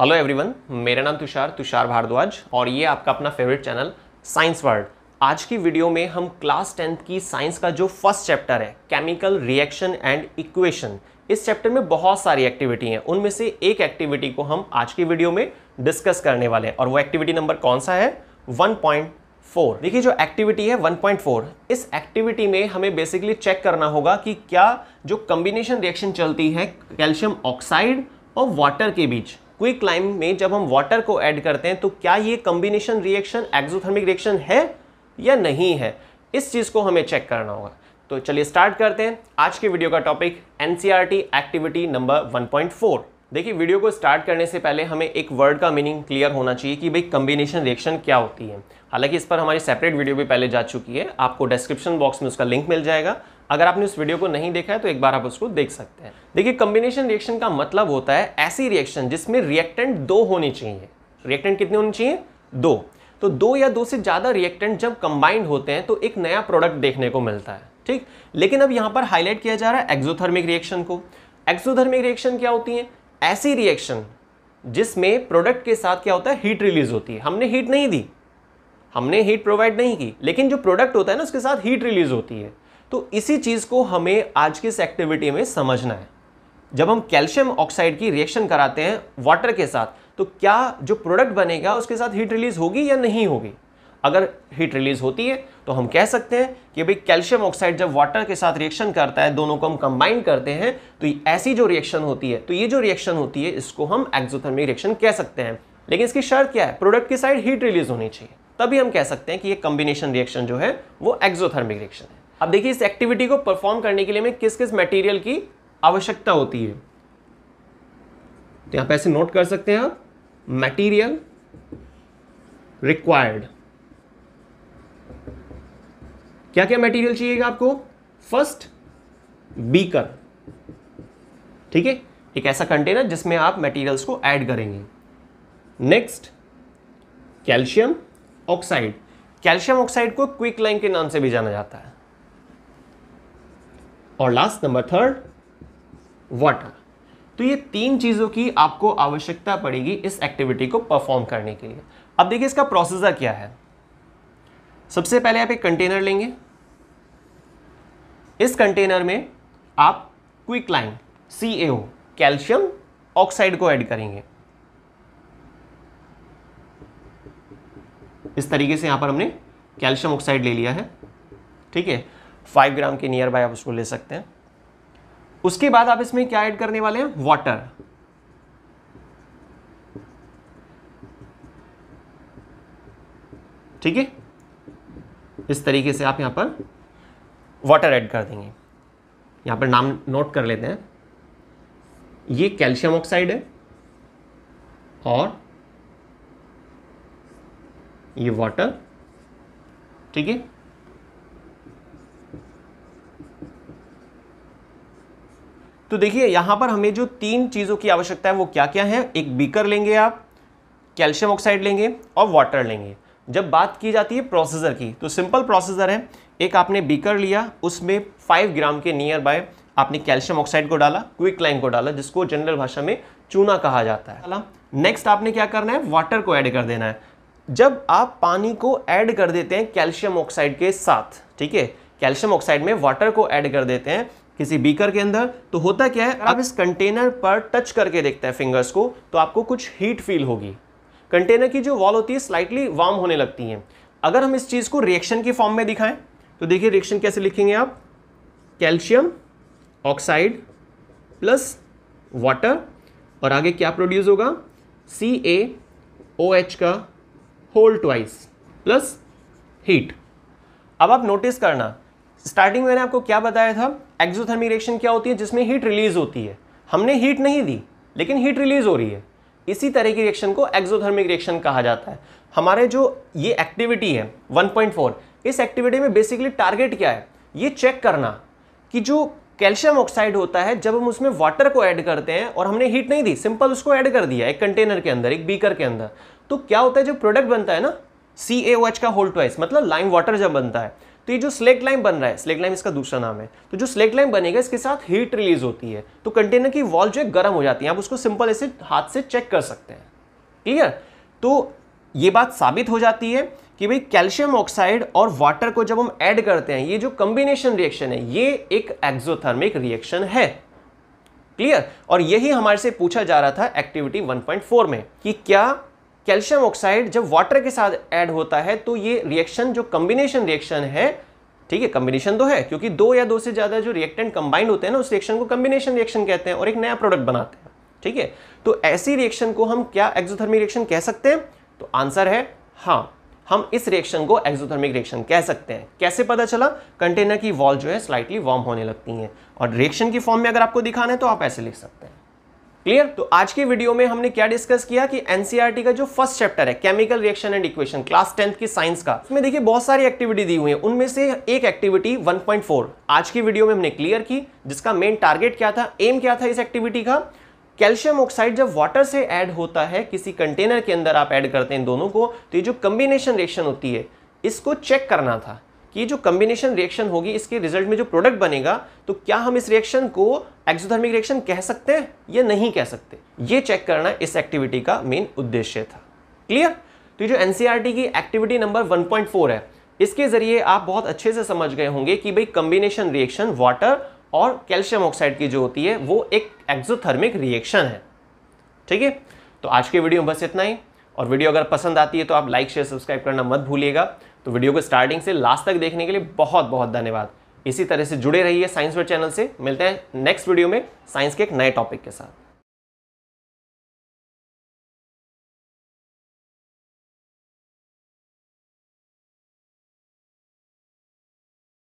hello everyone मेरा नाम तुषार तुषार भारद्वाज और ये आपका अपना फेवरेट चैनल साइंस वर्ल्ड आज की वीडियो में हम क्लास टेंथ की साइंस का जो फर्स्ट चैप्टर है केमिकल रिएक्शन एंड इक्वेशन इस चैप्टर में बहुत सारी एक्टिविटी हैं उनमें से एक एक्टिविटी को हम आज की वीडियो में डिस्कस करने वाले हैं और वो एक्टिविटी नंबर कौन सा है वन देखिए जो एक्टिविटी है 1.4 इस एक्टिविटी में हमें बेसिकली चेक करना होगा कि क्या जो कम्बिनेशन रिएक्शन चलती है कैल्शियम ऑक्साइड और वाटर के बीच क्विक लाइम में जब हम वाटर को ऐड करते हैं तो क्या ये कम्बिनेशन रिएक्शन एक्जोथर्मिक रिएक्शन है या नहीं है इस चीज़ को हमें चेक करना होगा तो चलिए स्टार्ट करते हैं आज के वीडियो का टॉपिक एन एक्टिविटी नंबर 1.4 देखिए वीडियो को स्टार्ट करने से पहले हमें एक वर्ड का मीनिंग क्लियर होना चाहिए कि भाई कम्बिनेशन रिएक्शन क्या होती है हालांकि इस पर हमारी सेपरेट वीडियो भी पहले जा चुकी है आपको डिस्क्रिप्शन बॉक्स में उसका लिंक मिल जाएगा अगर आपने उस वीडियो को नहीं देखा है तो एक बार आप उसको देख सकते हैं देखिए कम्बिनेशन रिएक्शन का मतलब होता है ऐसी रिएक्शन जिसमें रिएक्टेंट दो होने चाहिए रिएक्टेंट कितने होने चाहिए दो तो दो या दो से ज़्यादा रिएक्टेंट जब कंबाइंड होते हैं तो एक नया प्रोडक्ट देखने को मिलता है ठीक लेकिन अब यहाँ पर हाईलाइट किया जा रहा है एक्जोथर्मिक रिएक्शन को एक्सोधर्मिक रिएक्शन क्या होती है ऐसी रिएक्शन जिसमें प्रोडक्ट के साथ क्या होता है हीट रिलीज होती है हमने हीट नहीं दी हमने हीट प्रोवाइड नहीं की लेकिन जो प्रोडक्ट होता है ना उसके साथ हीट रिलीज होती है तो इसी चीज़ को हमें आज की इस एक्टिविटी में समझना है जब हम कैल्शियम ऑक्साइड की रिएक्शन कराते हैं वाटर के साथ तो क्या जो प्रोडक्ट बनेगा उसके साथ हीट रिलीज होगी या नहीं होगी अगर हीट रिलीज होती है तो हम कह सकते हैं कि भाई कैल्शियम ऑक्साइड जब वाटर के साथ रिएक्शन करता है दोनों को हम कंबाइन करते हैं तो ऐसी जो रिएक्शन होती है तो ये जो रिएक्शन होती है इसको हम एक्जोथर्मिक रिएक्शन कह सकते हैं लेकिन इसकी शर्त क्या है प्रोडक्ट की साइड हीट रिलीज होनी चाहिए तभी हम कह सकते हैं कि ये कम्बिनेशन रिएक्शन जो है वो एक्जोथर्मिक रिएक्शन है अब देखिए इस एक्टिविटी को परफॉर्म करने के लिए हमें किस किस मटेरियल की आवश्यकता होती है तो यहां पर ऐसे नोट कर सकते हैं आप मटेरियल रिक्वायर्ड क्या क्या मटेरियल चाहिएगा आपको फर्स्ट बीकर ठीक है एक ऐसा कंटेनर जिसमें आप मटेरियल्स को ऐड करेंगे next calcium oxide calcium oxide को क्विक लाइन के नाम से भी जाना जाता है और लास्ट नंबर थर्ड वाटर तो ये तीन चीज़ों की आपको आवश्यकता पड़ेगी इस एक्टिविटी को परफॉर्म करने के लिए अब देखिए इसका प्रोसेसर क्या है सबसे पहले आप एक कंटेनर लेंगे इस कंटेनर में आप quick lime C calcium oxide को ऐड करेंगे इस तरीके से यहां पर हमने कैल्शियम ऑक्साइड ले लिया है ठीक है फाइव ग्राम के नियर बाय आप उसको ले सकते हैं उसके बाद आप इसमें क्या ऐड करने वाले हैं वाटर ठीक है इस तरीके से आप यहाँ पर वाटर ऐड कर देंगे यहाँ पर नाम नोट कर लेते हैं ये कैल्शियम ऑक्साइड है और ये वाटर ठीक है तो देखिए यहां पर हमें जो तीन चीज़ों की आवश्यकता है वो क्या क्या है एक बीकर लेंगे आप कैल्शियम ऑक्साइड लेंगे और वाटर लेंगे जब बात की जाती है प्रोसेसर की तो सिंपल प्रोसेसर है एक आपने बीकर लिया उसमें फाइव ग्राम के नियर बाय आपने कैल्शियम ऑक्साइड को डाला क्विक लाइन को डाला जिसको जनरल भाषा में चूना कहा जाता है नेक्स्ट आपने क्या करना है वाटर को ऐड कर देना है जब आप पानी को ऐड कर देते हैं कैल्शियम ऑक्साइड के साथ ठीक है कैल्शियम ऑक्साइड में वाटर को ऐड कर देते हैं किसी बीकर के अंदर तो होता क्या है आप इस कंटेनर पर टच करके देखते हैं फिंगर्स को तो आपको कुछ हीट फील होगी कंटेनर की जो वॉल होती है स्लाइटली वार्म होने लगती है अगर हम इस चीज़ को रिएक्शन के फॉर्म में दिखाएं तो देखिए रिएक्शन कैसे लिखेंगे आप कैल्शियम ऑक्साइड प्लस वाटर और आगे क्या प्रोड्यूस होगा सी ए ओ एच का होल ट्वाइस प्लस हीट अब आप नोटिस करना स्टार्टिंग में मैंने आपको क्या बताया था एक्जोथर्मी रिएक्शन क्या होती है जिसमें हीट रिलीज होती है हमने हीट नहीं दी लेकिन हीट रिलीज हो रही है इसी तरह की रिएक्शन को एक्सोथर्मिक रिएक्शन कहा जाता है हमारे जो ये एक्टिविटी है 1.4 इस एक्टिविटी में बेसिकली टारगेट क्या है ये चेक करना कि जो कैल्शियम ऑक्साइड होता है जब हम उसमें वाटर को ऐड करते हैं और हमने हीट नहीं दी सिंपल उसको ऐड कर दिया एक कंटेनर के अंदर एक बीकर के अंदर तो क्या होता है जो प्रोडक्ट बनता है ना सी का होल्ड ट्वाइस मतलब लाइम वाटर जब बनता है तो ये जो स्लेक्ट लाइन बन रहा है स्लेक्ट लाइन इसका दूसरा नाम है तो जो स्लेक्ट लाइन बनेगा इसके साथ हीट रिलीज होती है तो कंटेनर की वॉल जो है गर्म हो जाती है आप उसको सिंपल ऐसे हाथ से चेक कर सकते हैं क्लियर तो ये बात साबित हो जाती है कि भाई कैल्शियम ऑक्साइड और वाटर को जब हम ऐड करते हैं ये जो कम्बिनेशन रिएक्शन है ये एक एक्सोथर्मिक रिएक्शन है क्लियर और यही हमारे से पूछा जा रहा था एक्टिविटी 1.4 में कि क्या कैल्शियम ऑक्साइड जब वाटर के साथ ऐड होता है तो ये रिएक्शन जो कम्बिनेशन रिएक्शन है ठीक है कम्बिनेशन तो है क्योंकि दो या दो से ज़्यादा जो रिएक्टेंट कंबाइंड होते हैं ना उस रिएक्शन को कम्बिनेशन रिएक्शन कहते हैं और एक नया प्रोडक्ट बनाते हैं ठीक है तो ऐसी रिएक्शन को हम क्या एक्जोथर्मिक रिएक्शन कह सकते हैं तो आंसर है हाँ हम इस रिएक्शन को एक्जोथर्मिक रिएक्शन कह सकते हैं कैसे पता चला कंटेनर की वॉल जो है स्लाइटली वार्म होने लगती हैं और रिएक्शन की फॉर्म में अगर आपको दिखाना है तो आप ऐसे लिख सकते हैं क्लियर तो आज की वीडियो में हमने क्या डिस्कस किया कि एनसीईआरटी e का जो फर्स्ट चैप्टर है chemical reaction and equation class tenth की साइंस का इसमें देखिए बहुत सारी एक्टिविटी दी हुई है उनमें से एक एक्टिविटी 1.4 आज की वीडियो में हमने क्लियर की जिसका मेन टारगेट क्या था एम क्या था इस एक्टिविटी का कैल्शियम ऑक्साइड जब वाटर से ऐड होता है किसी कंटेनर के अंदर आप ऐड करते हैं दोनों को तो ये जो कम्बिनेशन रिएक्शन होती है इसको चेक करना था कि जो कम्बिनेशन रिएक्शन होगी इसके रिजल्ट में जो प्रोडक्ट बनेगा तो क्या हम इस रिएक्शन को एक्सोथर्मिक रिएक्शन कह सकते हैं या नहीं कह सकते ये चेक करना इस एक्टिविटी का मेन उद्देश्य था क्लियर तो जो एनसीईआरटी e की एक्टिविटी नंबर 1.4 है इसके जरिए आप बहुत अच्छे से समझ गए होंगे कि भाई कम्बिनेशन रिएक्शन वाटर और कैल्शियम ऑक्साइड की जो होती है वो एक एक्सोथर्मिक रिएक्शन है ठीक है तो आज के वीडियो में बस इतना ही और वीडियो अगर पसंद आती है तो आप लाइक शेयर सब्सक्राइब करना मत भूलिएगा तो वीडियो को स्टार्टिंग से लास्ट तक देखने के लिए बहुत बहुत धन्यवाद इसी तरह से जुड़े रहिए साइंस वर्ड चैनल से मिलते हैं नेक्स्ट वीडियो में साइंस के एक नए टॉपिक के साथ